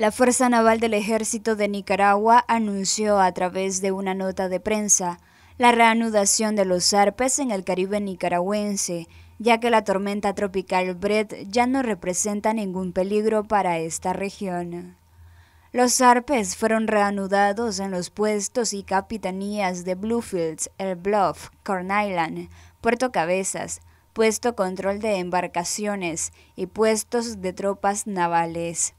La Fuerza Naval del Ejército de Nicaragua anunció a través de una nota de prensa la reanudación de los arpes en el Caribe nicaragüense, ya que la tormenta tropical Brett ya no representa ningún peligro para esta región. Los arpes fueron reanudados en los puestos y capitanías de Bluefields, El Bluff, Corn Island, Puerto Cabezas, Puesto Control de Embarcaciones y puestos de tropas navales.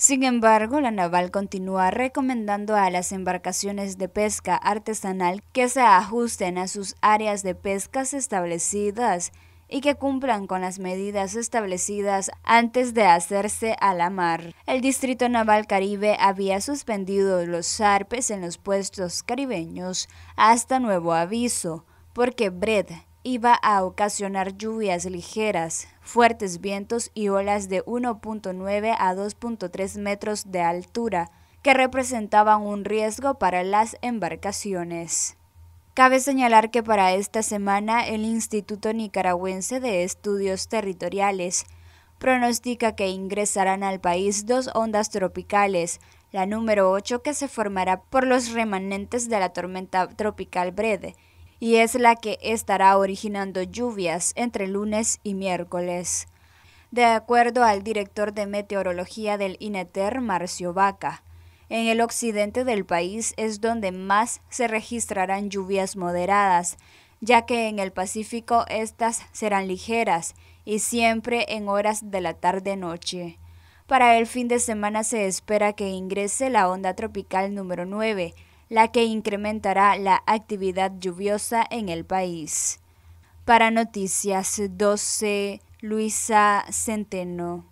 Sin embargo, la naval continúa recomendando a las embarcaciones de pesca artesanal que se ajusten a sus áreas de pesca establecidas y que cumplan con las medidas establecidas antes de hacerse a la mar. El Distrito Naval Caribe había suspendido los sarpes en los puestos caribeños hasta nuevo aviso, porque bred iba a ocasionar lluvias ligeras, fuertes vientos y olas de 1.9 a 2.3 metros de altura, que representaban un riesgo para las embarcaciones. Cabe señalar que para esta semana el Instituto Nicaragüense de Estudios Territoriales pronostica que ingresarán al país dos ondas tropicales, la número 8 que se formará por los remanentes de la tormenta tropical Brede, y es la que estará originando lluvias entre lunes y miércoles. De acuerdo al director de meteorología del INETER, Marcio Vaca, en el occidente del país es donde más se registrarán lluvias moderadas, ya que en el Pacífico estas serán ligeras y siempre en horas de la tarde-noche. Para el fin de semana se espera que ingrese la onda tropical número 9, la que incrementará la actividad lluviosa en el país. Para Noticias 12, Luisa Centeno.